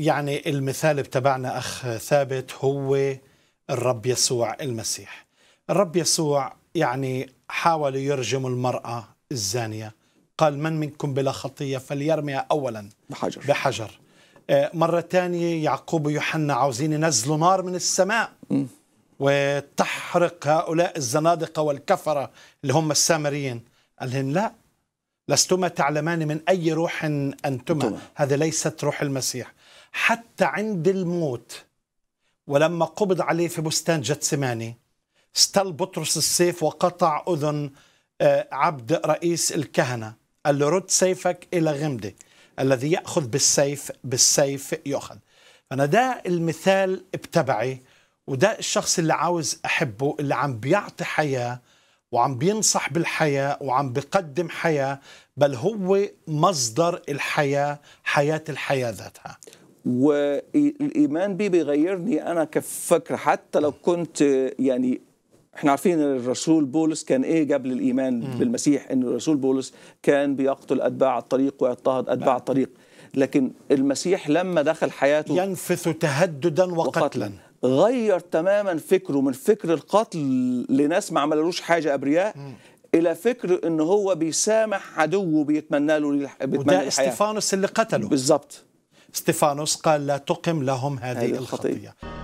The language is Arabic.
يعني المثال تبعنا اخ ثابت هو الرب يسوع المسيح الرب يسوع يعني حاول يرجم المراه الزانيه قال من منكم بلا خطيه فليرميها اولا بحجر بحجر آه، مرة ثانية يعقوب ويوحنا عاوزين ينزلوا نار من السماء م. وتحرق هؤلاء الزنادقة والكفرة اللي هم السامريين قال لهم لا لستما تعلمان من أي روح أنتما هذا ليست روح المسيح حتى عند الموت ولما قبض عليه في بستان جتسماني استل بطرس السيف وقطع أذن آه، عبد رئيس الكهنة قال له رد سيفك إلى غمدة الذي يأخذ بالسيف بالسيف يؤخذ فأنا ده المثال بتبعي وده الشخص اللي عاوز أحبه اللي عم بيعطي حياة وعم بينصح بالحياة وعم بقدم حياة بل هو مصدر الحياة حياة الحياة ذاتها والايمان بيه بيغيرني انا كفكر حتى لو كنت يعني احنا عارفين الرسول بولس كان ايه قبل الايمان مم. بالمسيح ان الرسول بولس كان بيقتل اتباع الطريق ويضطهد اتباع نعم. الطريق لكن المسيح لما دخل حياته ينفث تهددا وقتلا, وقتلا. غير تماما فكره من فكر القتل لناس ما عملوش حاجه ابرياء مم. الى فكر ان هو بيسامح عدوه بيتمنى له بيتمنى وده الحياة. استفانوس اللي قتله بالظبط ستيفانوس قال لا تقم لهم هذه الخطية, الخطية.